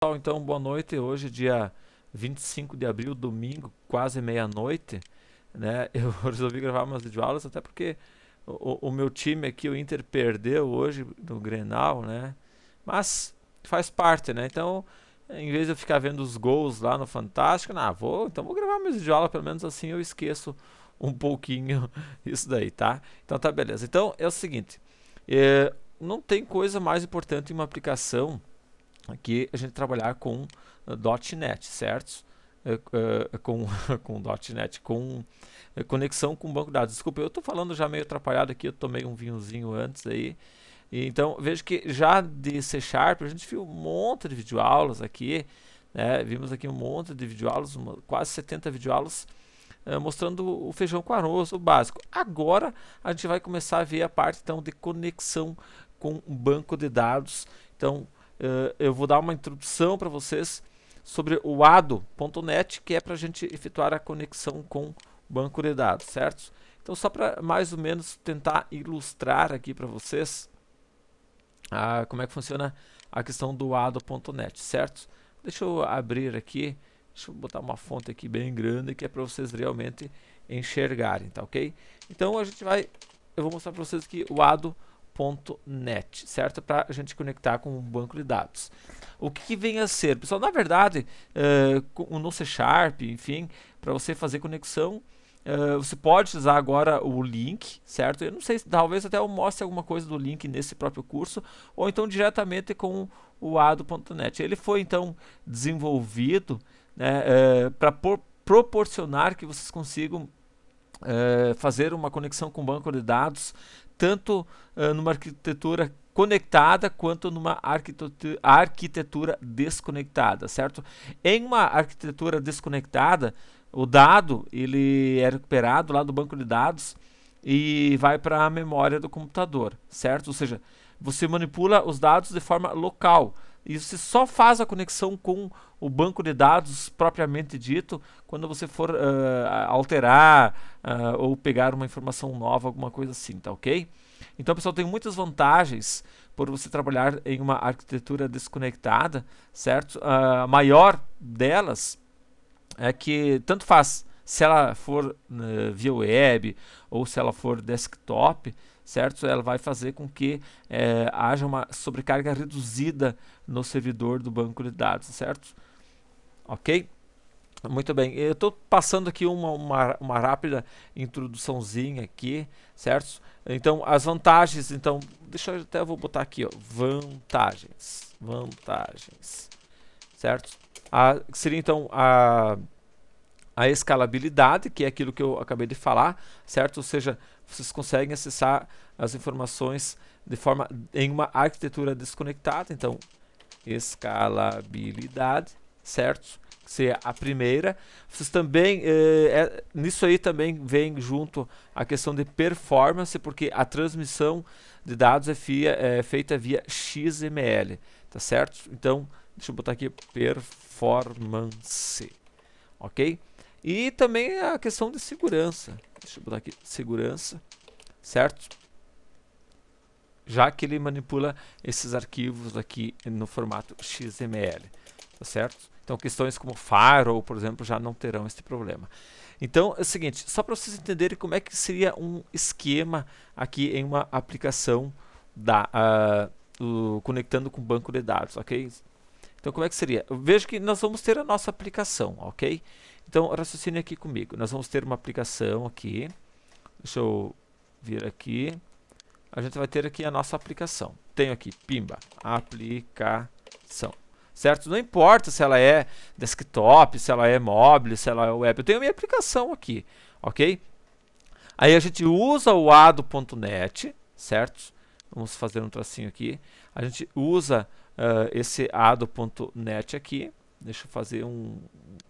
Pessoal, então boa noite. Hoje, dia 25 de abril, domingo, quase meia-noite, né? Eu resolvi gravar umas videoaulas, até porque o, o, meu time aqui, o Inter, perdeu hoje no Grenal, né? Mas faz parte, né? Então, em vez de eu ficar vendo os gols lá no Fantástico, não, ah, vou, então vou gravar umas videoaulas, pelo menos assim eu esqueço um pouquinho isso daí, tá? Então tá beleza. Então é o seguinte, é, não tem coisa mais importante em uma aplicação aqui a gente trabalhar com uh, .NET, certo? Uh, uh, com, com .NET, com uh, conexão com banco de dados. Desculpa, eu estou falando já meio atrapalhado aqui, eu tomei um vinhozinho antes aí. E, então, vejo que já de C Sharp, a gente viu um monte de videoaulas aqui, né? vimos aqui um monte de videoaulas, uma, quase 70 videoaulas, mostrando o feijão com arroz, o básico. Agora, a gente vai começar a ver a parte então, de conexão com banco de dados. Então, Uh, eu vou dar uma introdução para vocês sobre o ADO.net, que é para a gente efetuar a conexão com banco de dados, certo? Então, só para mais ou menos tentar ilustrar aqui para vocês uh, como é que funciona a questão do ADO.net, certo? Deixa eu abrir aqui, deixa eu botar uma fonte aqui bem grande que é para vocês realmente enxergarem, tá ok? Então, a gente vai, eu vou mostrar para vocês que o ADO.net Net, certo? Para a gente conectar com um banco de dados. O que, que vem a ser? Pessoal, na verdade, uh, o no C Sharp, enfim, para você fazer conexão, uh, você pode usar agora o link, certo? Eu não sei, talvez até eu mostre alguma coisa do link nesse próprio curso, ou então diretamente com o ado.net. Ele foi então desenvolvido né, uh, eh, para proporcionar que vocês consigam Uh, fazer uma conexão com o banco de dados tanto uh, numa arquitetura conectada quanto numa arquitetura, arquitetura desconectada, certo? Em uma arquitetura desconectada, o dado ele é recuperado lá do banco de dados e vai para a memória do computador, certo? Ou seja, você manipula os dados de forma local isso só faz a conexão com o banco de dados propriamente dito quando você for uh, alterar uh, ou pegar uma informação nova, alguma coisa assim, tá ok? Então, pessoal, tem muitas vantagens por você trabalhar em uma arquitetura desconectada, certo? A maior delas é que tanto faz se ela for uh, via web ou se ela for desktop, certo? Ela vai fazer com que é, haja uma sobrecarga reduzida no servidor do banco de dados, certo? Ok? Muito bem, eu estou passando aqui uma, uma, uma, rápida introduçãozinha aqui, certo? Então, as vantagens, então, deixa eu até, eu vou botar aqui, ó, vantagens, vantagens, certo? A, seria, então, a, a escalabilidade, que é aquilo que eu acabei de falar, certo? Ou seja, vocês conseguem acessar as informações de forma em uma arquitetura desconectada, então escalabilidade, certo? Que seria a primeira. Vocês também eh, é, nisso aí também vem junto a questão de performance, porque a transmissão de dados é, via, é feita via XML, tá certo? Então deixa eu botar aqui performance, ok? E também a questão de segurança. Deixa eu botar aqui, segurança, certo? Já que ele manipula esses arquivos aqui no formato XML, tá certo? Então questões como firewall, por exemplo, já não terão este problema. Então é o seguinte, só para vocês entenderem como é que seria um esquema aqui em uma aplicação da, uh, conectando com o banco de dados, ok? Então como é que seria? Veja que nós vamos ter a nossa aplicação, ok? Então, raciocine aqui comigo. Nós vamos ter uma aplicação aqui. Deixa eu vir aqui. A gente vai ter aqui a nossa aplicação. Tenho aqui, pimba, aplicação. Certo? Não importa se ela é desktop, se ela é móvel, se ela é web. Eu tenho a minha aplicação aqui, ok? Aí a gente usa o ado.net, certo? Vamos fazer um tracinho aqui. A gente usa uh, esse ado.net aqui. Deixa eu fazer um,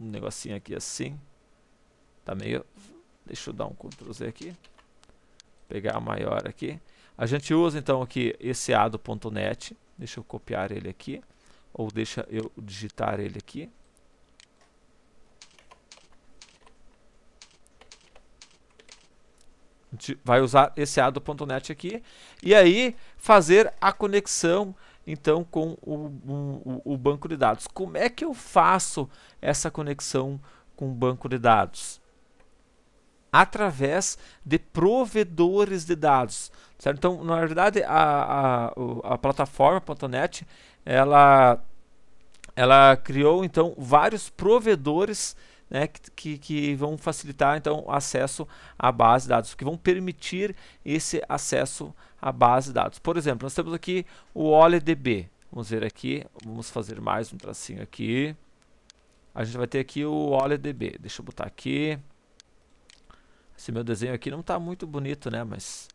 um negocinho aqui assim. Tá meio... Deixa eu dar um Ctrl Z aqui. Pegar a maior aqui. A gente usa então aqui esse a net Deixa eu copiar ele aqui. Ou deixa eu digitar ele aqui. vai usar esse a net aqui e aí fazer a conexão então com o, o, o banco de dados. Como é que eu faço essa conexão com o banco de dados? através de provedores de dados. Certo? Então, na verdade, a, a, a plataforma.net ela, ela criou então vários provedores né, que, que vão facilitar então acesso à base de dados, que vão permitir esse acesso a base de dados. Por exemplo, nós temos aqui o OLDB. Vamos ver aqui, vamos fazer mais um tracinho aqui. A gente vai ter aqui o OLDB. Deixa eu botar aqui. Esse meu desenho aqui não está muito bonito, né? Mas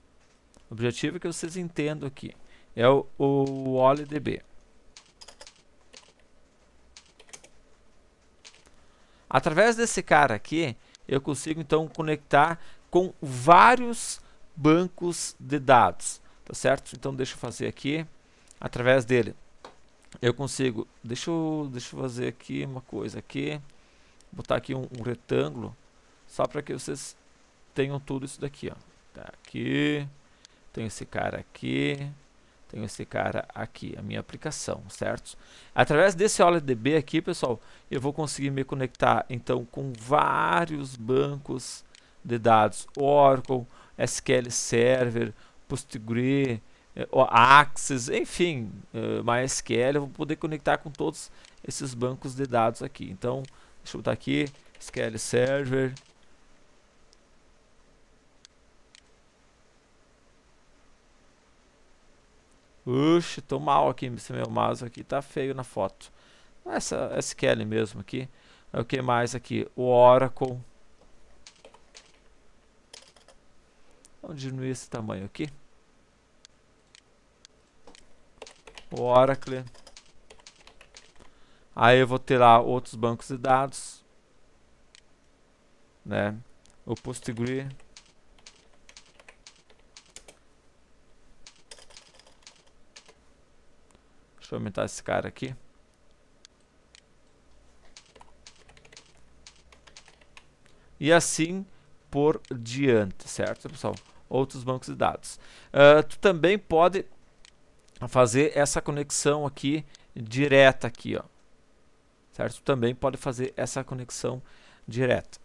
o objetivo é que vocês entendam aqui. É o, o OLDB. Através desse cara aqui, eu consigo então conectar com vários bancos de dados. Tá certo? Então deixa eu fazer aqui através dele. Eu consigo, deixa eu, deixa eu fazer aqui uma coisa aqui, botar aqui um, um retângulo, só para que vocês tenham tudo isso daqui, ó. Tá aqui, tem esse cara aqui, tenho esse cara aqui, a minha aplicação, certo? Através desse DB aqui, pessoal, eu vou conseguir me conectar, então, com vários bancos de dados, Oracle, SQL Server, PostgreSQL, eh, Access, enfim, eh, MySQL, eu vou poder conectar com todos esses bancos de dados aqui. Então, deixa eu botar aqui, SQL Server. Oxe, tô mal aqui, esse meu mouse aqui tá feio na foto. Essa SQL mesmo aqui. É o que mais aqui? O Oracle. Vamos diminuir esse tamanho aqui. o tipo, Oracle. Aí eu vou ter lá outros bancos de dados, né? O Postgre. Deixa eu aumentar esse cara aqui. E assim por diante, certo, pessoal? Outros bancos de dados. Uh, tu também pode fazer essa conexão aqui direta aqui, ó. Certo? Também pode fazer essa conexão direta.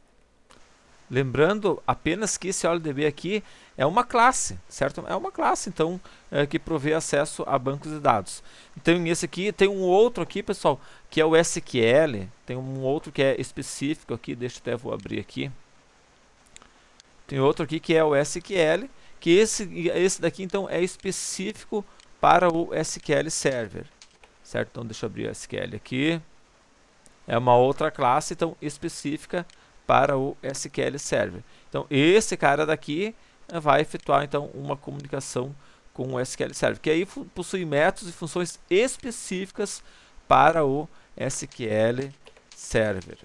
Lembrando apenas que esse OLDB aqui é uma classe, certo? É uma classe, então, é, que provê acesso a bancos de dados. Tem então, esse aqui, tem um outro aqui, pessoal, que é o SQL. Tem um outro que é específico aqui, deixa eu até vou abrir aqui. Tem outro aqui que é o SQL, que esse, esse daqui, então, é específico para o SQL Server, certo? Então deixa eu abrir o SQL aqui. É uma outra classe, então específica para o SQL Server. Então esse cara daqui vai efetuar então uma comunicação com o SQL Server, que aí possui métodos e funções específicas para o SQL Server,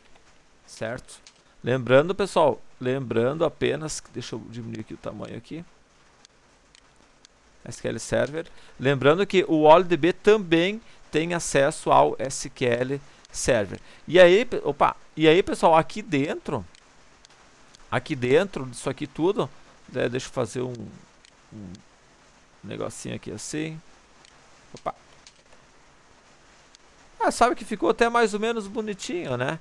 certo? Lembrando, pessoal, lembrando apenas, deixa eu diminuir aqui o tamanho aqui, SQL Server. Lembrando que o DB também tem acesso ao SQL Server. E aí, opa, e aí pessoal, aqui dentro, aqui dentro disso aqui tudo, né, deixa eu fazer um, um negocinho aqui assim. Opa. Ah, sabe que ficou até mais ou menos bonitinho, né?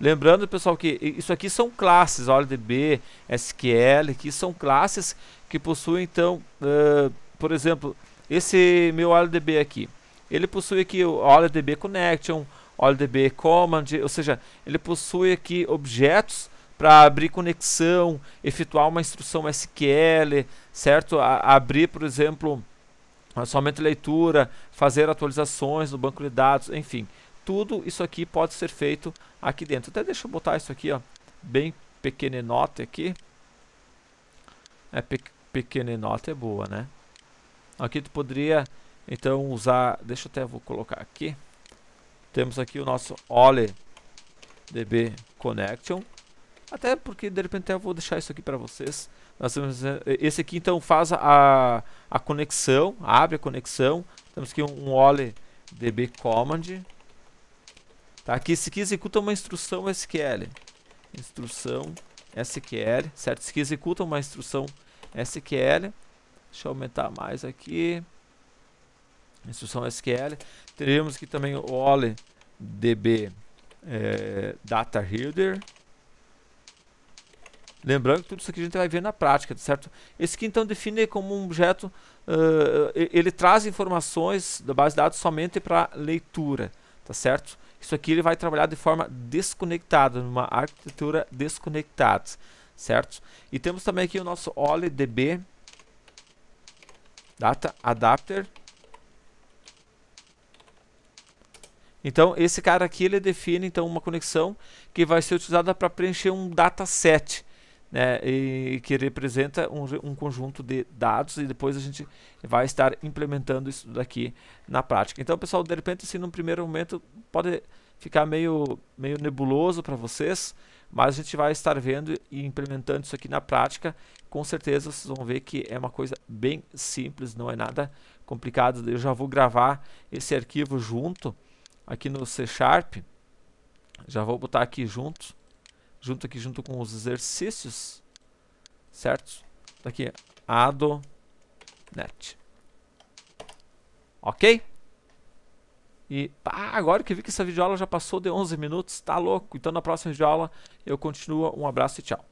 Lembrando, pessoal, que isso aqui são classes, OLDB, SQL, que são classes que possuem, então, uh, por exemplo, esse meu AliDB aqui, ele possui aqui o AliDB Connection, AliDB Command, ou seja, ele possui aqui objetos para abrir conexão, efetuar uma instrução SQL, certo? A abrir, por exemplo, somente leitura, fazer atualizações no banco de dados, enfim. Tudo isso aqui pode ser feito aqui dentro. Até deixa eu botar isso aqui, ó, bem pequeninote aqui. É pe pequeninote é boa, né? Aqui tu poderia então usar, deixa eu até vou colocar aqui. Temos aqui o nosso Ole DB Connection. Até porque de repente eu vou deixar isso aqui para vocês. Nós temos, eh, esse aqui então faz a, a conexão, abre a conexão. Temos aqui um, um Ole DB Command. Tá? Que executa uma instrução SQL. Instrução SQL, certo? Se executa uma instrução SQL Deixa eu aumentar mais aqui. Instrução SQL. Teremos aqui também o OLE DB é, Data Reader. Lembrando que tudo isso aqui a gente vai ver na prática, certo? Esse aqui então define como um objeto, uh, ele traz informações da base de dados somente para leitura, tá certo? Isso aqui ele vai trabalhar de forma desconectada, numa arquitetura desconectada, certo? E temos também aqui o nosso OLEDB, Data adapter. Então, esse cara aqui ele define então uma conexão que vai ser utilizada para preencher um dataset, né, e que representa um, um, conjunto de dados e depois a gente vai estar implementando isso daqui na prática. Então, pessoal, de repente, assim, num primeiro momento pode ficar meio meio nebuloso para vocês, mas a gente vai estar vendo e implementando isso aqui na prática. Com certeza vocês vão ver que é uma coisa bem simples, não é nada complicado. Eu já vou gravar esse arquivo junto aqui no C Sharp. Já vou botar aqui junto, junto aqui junto com os exercícios, certo? Daqui, tá ado.net. Ok? E pá, agora que vi que essa videoaula já passou de 11 minutos, tá louco. Então na próxima videoaula eu continuo. Um abraço e tchau.